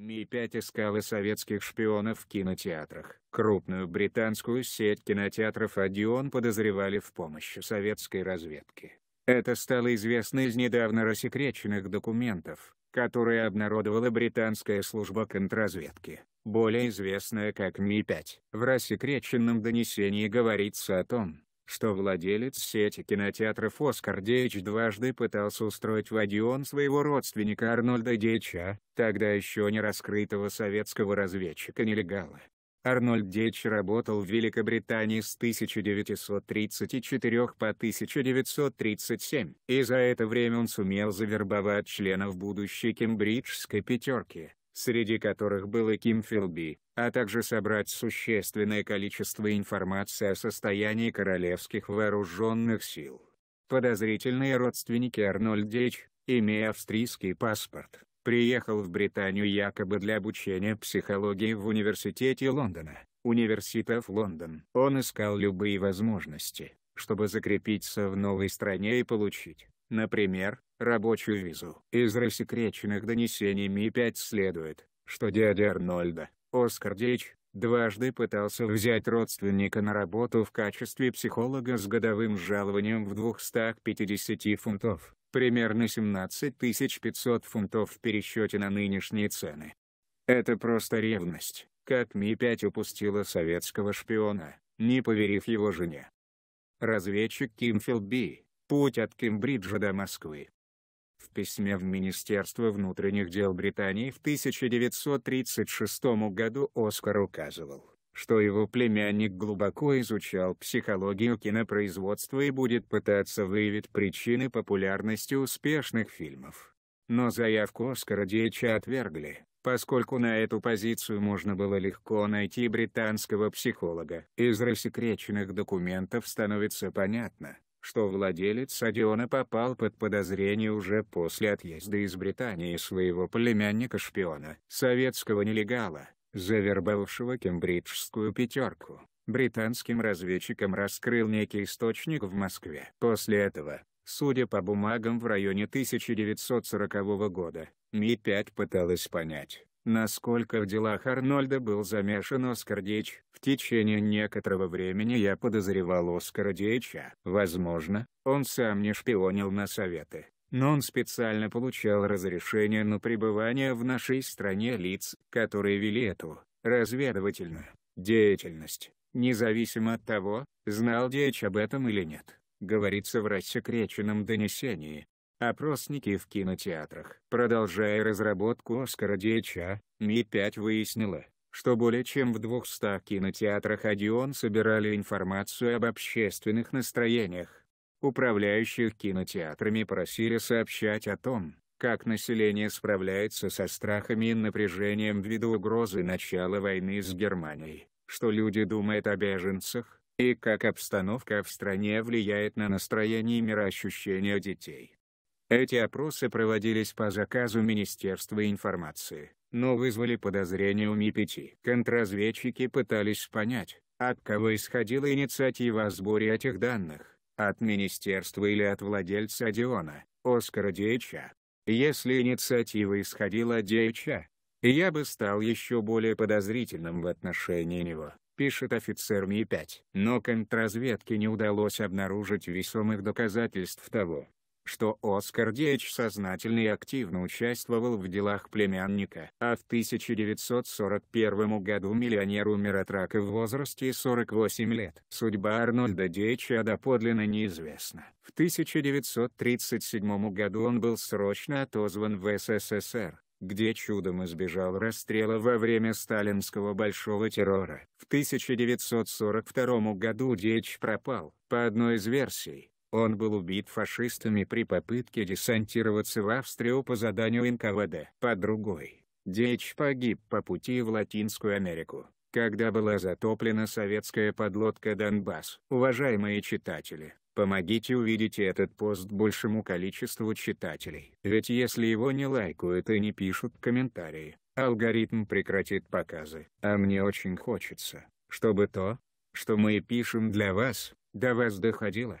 Ми-5 искала советских шпионов в кинотеатрах. Крупную британскую сеть кинотеатров «Одион» подозревали в помощи советской разведки. Это стало известно из недавно рассекреченных документов, которые обнародовала британская служба контрразведки, более известная как Ми-5. В рассекреченном донесении говорится о том, что владелец сети кинотеатров Оскар Дейч дважды пытался устроить в Одион своего родственника Арнольда Дейча, тогда еще не раскрытого советского разведчика-нелегала. Арнольд Дейч работал в Великобритании с 1934 по 1937, и за это время он сумел завербовать членов будущей кембриджской пятерки, среди которых был и Ким Филби, а также собрать существенное количество информации о состоянии королевских вооруженных сил. Подозрительные родственники Арнольдич, имея австрийский паспорт, приехал в Британию якобы для обучения психологии в университете Лондона, Университет Лондон. Он искал любые возможности, чтобы закрепиться в новой стране и получить, например, рабочую визу. Из рассекреченных донесений Ми-5 следует, что дядя Арнольда, Оскар Дич, дважды пытался взять родственника на работу в качестве психолога с годовым жалованием в 250 фунтов, примерно 17 500 фунтов в пересчете на нынешние цены. Это просто ревность, как Ми-5 упустила советского шпиона, не поверив его жене. Разведчик Кимфилд Би. Путь от Кембриджа до Москвы. В письме в Министерство внутренних дел Британии в 1936 году Оскар указывал, что его племянник глубоко изучал психологию кинопроизводства и будет пытаться выявить причины популярности успешных фильмов. Но заявку Оскара Дьяча отвергли, поскольку на эту позицию можно было легко найти британского психолога. Из рассекреченных документов становится понятно, что владелец Адиона попал под подозрение уже после отъезда из Британии своего племянника-шпиона, советского нелегала, завербовавшего кембриджскую пятерку. Британским разведчикам раскрыл некий источник в Москве. После этого, судя по бумагам в районе 1940 года, Ми-5 пыталась понять, насколько в делах Арнольда был замешан Оскар Дич. В течение некоторого времени я подозревал Оскара Дича. Возможно, он сам не шпионил на советы, но он специально получал разрешение на пребывание в нашей стране лиц, которые вели эту разведывательную деятельность, независимо от того, знал Дич об этом или нет, говорится в рассекреченном донесении. Опросники в кинотеатрах. Продолжая разработку Оскара Дьяча, Ми-5 выяснила, что более чем в 200 кинотеатрах «Одион» собирали информацию об общественных настроениях. Управляющих кинотеатрами просили сообщать о том, как население справляется со страхами и напряжением ввиду угрозы начала войны с Германией, что люди думают о беженцах, и как обстановка в стране влияет на настроение и мироощущение детей. Эти опросы проводились по заказу Министерства информации, но вызвали подозрения у МИ-5. Контрразведчики пытались понять, от кого исходила инициатива о сборе этих данных, от министерства или от владельца Диона Оскара Дейча. Если инициатива исходила от Дейча, я бы стал еще более подозрительным в отношении него, пишет офицер МИ-5. Но контрразведке не удалось обнаружить весомых доказательств того, что Оскар Дьеч сознательно и активно участвовал в делах племянника. А в 1941 году миллионер умер от рака в возрасте 48 лет. Судьба Арнольда Дьеча доподлинно неизвестна. В 1937 году он был срочно отозван в СССР где чудом избежал расстрела во время сталинского большого террора. В 1942 году Дечь пропал, по одной из версий, он был убит фашистами при попытке десантироваться в Австрию по заданию НКВД. По другой, Дечь погиб по пути в Латинскую Америку, когда была затоплена советская подлодка «Донбасс». Уважаемые читатели, помогите увидеть этот пост большему количеству читателей. Ведь если его не лайкают и не пишут комментарии, алгоритм прекратит показы. А мне очень хочется, чтобы то, что мы пишем для вас, до вас доходило.